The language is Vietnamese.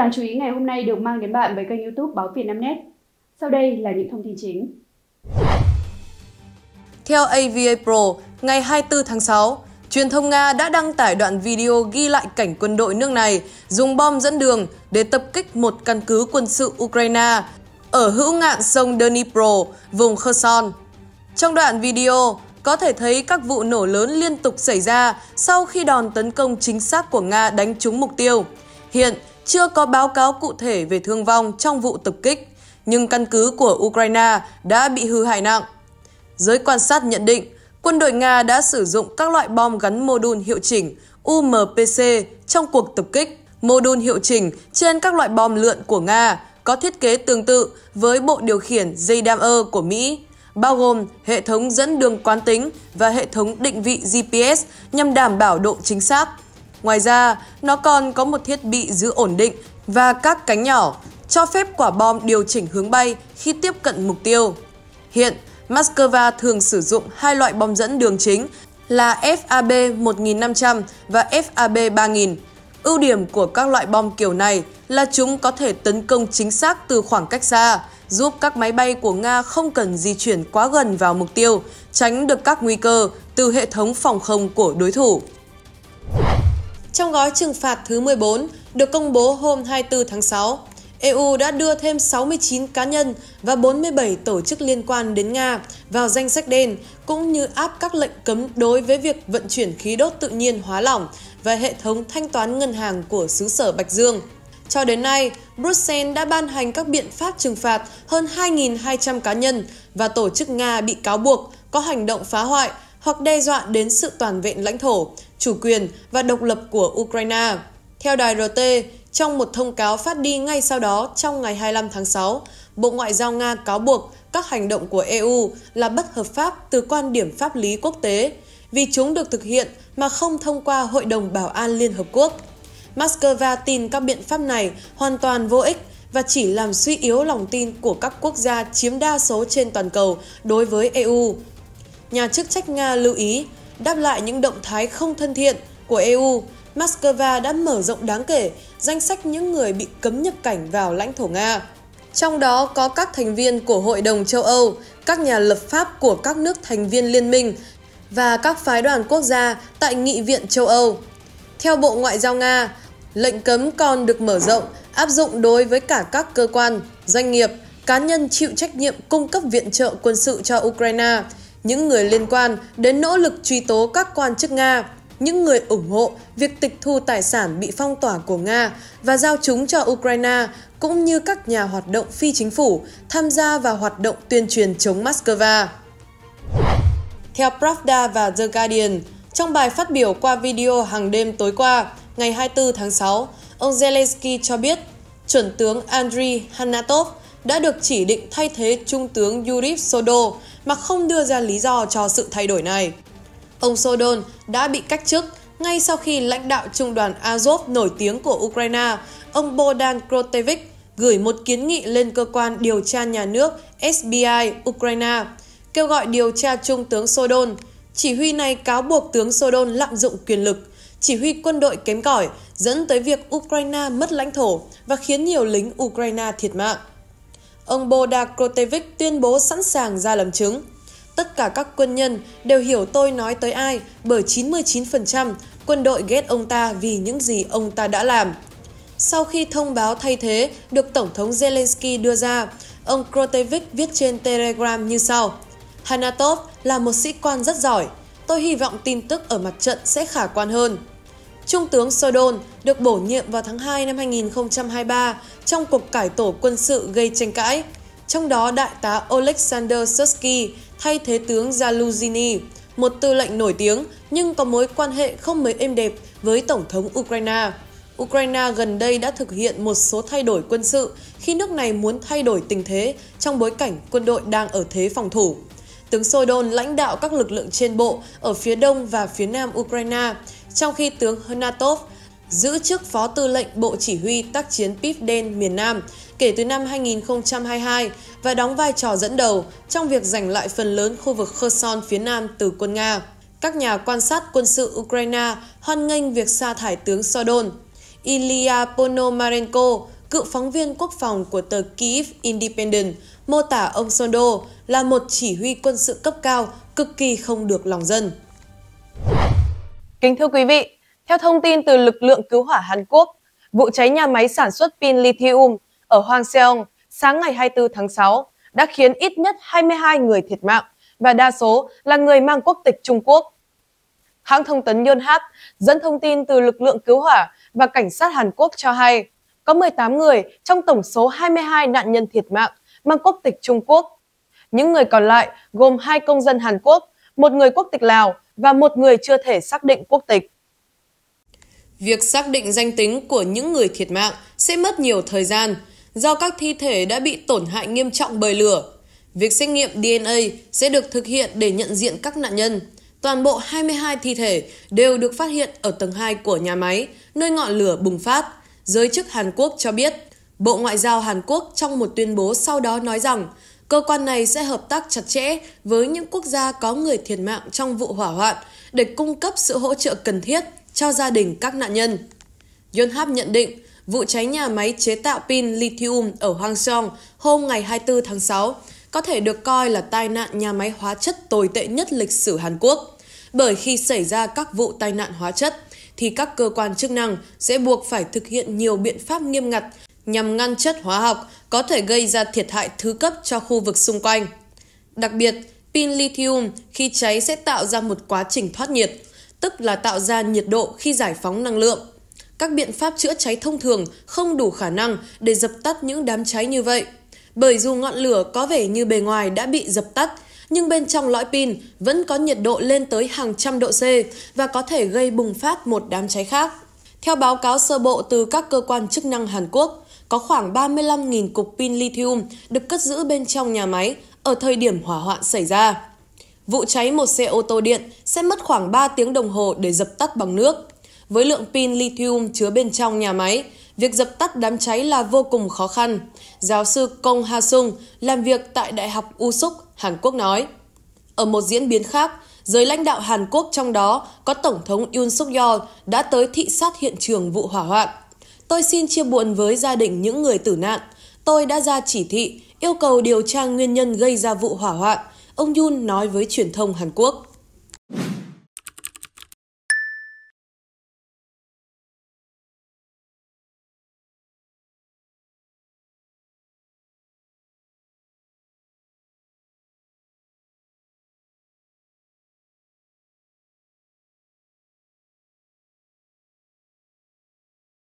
đáng chú ý ngày hôm nay được mang đến bạn bởi kênh youtube Báo Việt Nam Net. Sau đây là những thông tin chính. Theo AVA Pro, ngày 24 tháng 6, truyền thông Nga đã đăng tải đoạn video ghi lại cảnh quân đội nước này dùng bom dẫn đường để tập kích một căn cứ quân sự Ukraine ở hữu ngạn sông Dnipro, vùng Kherson. Trong đoạn video, có thể thấy các vụ nổ lớn liên tục xảy ra sau khi đòn tấn công chính xác của Nga đánh trúng mục tiêu. Hiện, chưa có báo cáo cụ thể về thương vong trong vụ tập kích, nhưng căn cứ của Ukraine đã bị hư hại nặng. Giới quan sát nhận định, quân đội Nga đã sử dụng các loại bom gắn mô đun hiệu chỉnh UMPC trong cuộc tập kích. Mô đun hiệu chỉnh trên các loại bom lượn của Nga có thiết kế tương tự với bộ điều khiển dây đam ơ của Mỹ, bao gồm hệ thống dẫn đường quán tính và hệ thống định vị GPS nhằm đảm bảo độ chính xác. Ngoài ra, nó còn có một thiết bị giữ ổn định và các cánh nhỏ, cho phép quả bom điều chỉnh hướng bay khi tiếp cận mục tiêu. Hiện, Moscow thường sử dụng hai loại bom dẫn đường chính là FAB 1500 và FAB 3000. Ưu điểm của các loại bom kiểu này là chúng có thể tấn công chính xác từ khoảng cách xa, giúp các máy bay của Nga không cần di chuyển quá gần vào mục tiêu, tránh được các nguy cơ từ hệ thống phòng không của đối thủ trong gói trừng phạt thứ 14 được công bố hôm 24 tháng 6. EU đã đưa thêm 69 cá nhân và 47 tổ chức liên quan đến Nga vào danh sách đen, cũng như áp các lệnh cấm đối với việc vận chuyển khí đốt tự nhiên hóa lỏng và hệ thống thanh toán ngân hàng của xứ sở Bạch Dương. Cho đến nay, Bruxelles đã ban hành các biện pháp trừng phạt hơn 2.200 cá nhân và tổ chức Nga bị cáo buộc có hành động phá hoại, hoặc đe dọa đến sự toàn vẹn lãnh thổ, chủ quyền và độc lập của Ukraine. Theo đài RT, trong một thông cáo phát đi ngay sau đó trong ngày 25 tháng 6, Bộ Ngoại giao Nga cáo buộc các hành động của EU là bất hợp pháp từ quan điểm pháp lý quốc tế, vì chúng được thực hiện mà không thông qua Hội đồng Bảo an Liên Hợp Quốc. Moscow tin các biện pháp này hoàn toàn vô ích và chỉ làm suy yếu lòng tin của các quốc gia chiếm đa số trên toàn cầu đối với EU, Nhà chức trách Nga lưu ý, đáp lại những động thái không thân thiện của EU, Moscow đã mở rộng đáng kể danh sách những người bị cấm nhập cảnh vào lãnh thổ Nga. Trong đó có các thành viên của Hội đồng châu Âu, các nhà lập pháp của các nước thành viên liên minh và các phái đoàn quốc gia tại Nghị viện châu Âu. Theo Bộ Ngoại giao Nga, lệnh cấm còn được mở rộng áp dụng đối với cả các cơ quan, doanh nghiệp, cá nhân chịu trách nhiệm cung cấp viện trợ quân sự cho Ukraine – những người liên quan đến nỗ lực truy tố các quan chức Nga, những người ủng hộ việc tịch thu tài sản bị phong tỏa của Nga và giao chúng cho Ukraine, cũng như các nhà hoạt động phi chính phủ tham gia vào hoạt động tuyên truyền chống Moscow. Theo Pravda và The Guardian, trong bài phát biểu qua video hàng đêm tối qua, ngày 24 tháng 6, ông Zelensky cho biết chuẩn tướng Andriy Hanatov đã được chỉ định thay thế Trung tướng Yurip Sodo mà không đưa ra lý do cho sự thay đổi này. Ông Sodol đã bị cách chức ngay sau khi lãnh đạo trung đoàn Azov nổi tiếng của Ukraine, ông Bodan Krotevich, gửi một kiến nghị lên cơ quan điều tra nhà nước SBI Ukraine, kêu gọi điều tra Trung tướng Sodon. Chỉ huy này cáo buộc tướng Sodon lạm dụng quyền lực, chỉ huy quân đội kém cỏi, dẫn tới việc Ukraine mất lãnh thổ và khiến nhiều lính Ukraine thiệt mạng ông Bodakrotevic tuyên bố sẵn sàng ra làm chứng. Tất cả các quân nhân đều hiểu tôi nói tới ai bởi 99% quân đội ghét ông ta vì những gì ông ta đã làm. Sau khi thông báo thay thế được Tổng thống Zelensky đưa ra, ông Krotevich viết trên Telegram như sau. Hanatov là một sĩ quan rất giỏi. Tôi hy vọng tin tức ở mặt trận sẽ khả quan hơn. Trung tướng Sodon được bổ nhiệm vào tháng 2 năm 2023 trong cuộc cải tổ quân sự gây tranh cãi. Trong đó, đại tá Alexander Susky thay thế tướng Zaluzhny, một tư lệnh nổi tiếng nhưng có mối quan hệ không mấy êm đẹp với Tổng thống Ukraine. Ukraine gần đây đã thực hiện một số thay đổi quân sự khi nước này muốn thay đổi tình thế trong bối cảnh quân đội đang ở thế phòng thủ. Tướng Sodon lãnh đạo các lực lượng trên bộ ở phía đông và phía nam Ukraine, trong khi tướng Hnatov giữ chức Phó Tư lệnh Bộ Chỉ huy tác chiến Pivden miền Nam kể từ năm 2022 và đóng vai trò dẫn đầu trong việc giành lại phần lớn khu vực Kherson phía Nam từ quân Nga. Các nhà quan sát quân sự Ukraine hoan nghênh việc sa thải tướng Sodon. Ilya Ponomarenko, cựu phóng viên quốc phòng của tờ Kyiv Independent, mô tả ông Sondo là một chỉ huy quân sự cấp cao cực kỳ không được lòng dân. Kính thưa quý vị, theo thông tin từ lực lượng cứu hỏa Hàn Quốc, vụ cháy nhà máy sản xuất pin lithium ở Hoàng Hwangseong sáng ngày 24 tháng 6 đã khiến ít nhất 22 người thiệt mạng và đa số là người mang quốc tịch Trung Quốc. Hãng thông tấn Yonhap dẫn thông tin từ lực lượng cứu hỏa và cảnh sát Hàn Quốc cho hay có 18 người trong tổng số 22 nạn nhân thiệt mạng mang quốc tịch Trung Quốc. Những người còn lại gồm hai công dân Hàn Quốc, một người quốc tịch Lào và một người chưa thể xác định quốc tịch. Việc xác định danh tính của những người thiệt mạng sẽ mất nhiều thời gian do các thi thể đã bị tổn hại nghiêm trọng bởi lửa. Việc xét nghiệm DNA sẽ được thực hiện để nhận diện các nạn nhân. Toàn bộ 22 thi thể đều được phát hiện ở tầng 2 của nhà máy, nơi ngọn lửa bùng phát. Giới chức Hàn Quốc cho biết, Bộ Ngoại giao Hàn Quốc trong một tuyên bố sau đó nói rằng Cơ quan này sẽ hợp tác chặt chẽ với những quốc gia có người thiệt mạng trong vụ hỏa hoạn để cung cấp sự hỗ trợ cần thiết cho gia đình các nạn nhân. Yonhap nhận định, vụ cháy nhà máy chế tạo pin lithium ở Hang Song hôm ngày 24 tháng 6 có thể được coi là tai nạn nhà máy hóa chất tồi tệ nhất lịch sử Hàn Quốc. Bởi khi xảy ra các vụ tai nạn hóa chất, thì các cơ quan chức năng sẽ buộc phải thực hiện nhiều biện pháp nghiêm ngặt nhằm ngăn chất hóa học có thể gây ra thiệt hại thứ cấp cho khu vực xung quanh. Đặc biệt, pin lithium khi cháy sẽ tạo ra một quá trình thoát nhiệt, tức là tạo ra nhiệt độ khi giải phóng năng lượng. Các biện pháp chữa cháy thông thường không đủ khả năng để dập tắt những đám cháy như vậy, bởi dù ngọn lửa có vẻ như bề ngoài đã bị dập tắt, nhưng bên trong lõi pin vẫn có nhiệt độ lên tới hàng trăm độ C và có thể gây bùng phát một đám cháy khác. Theo báo cáo sơ bộ từ các cơ quan chức năng Hàn Quốc, có khoảng 35.000 cục pin lithium được cất giữ bên trong nhà máy ở thời điểm hỏa hoạn xảy ra. Vụ cháy một xe ô tô điện sẽ mất khoảng 3 tiếng đồng hồ để dập tắt bằng nước. Với lượng pin lithium chứa bên trong nhà máy, việc dập tắt đám cháy là vô cùng khó khăn. Giáo sư Kong Ha Sung làm việc tại Đại học Usuk, Hàn Quốc nói. Ở một diễn biến khác, giới lãnh đạo Hàn Quốc trong đó có Tổng thống Yoon Suk Yeol đã tới thị sát hiện trường vụ hỏa hoạn. Tôi xin chia buồn với gia đình những người tử nạn. Tôi đã ra chỉ thị yêu cầu điều tra nguyên nhân gây ra vụ hỏa hoạn, ông Yun nói với truyền thông Hàn Quốc.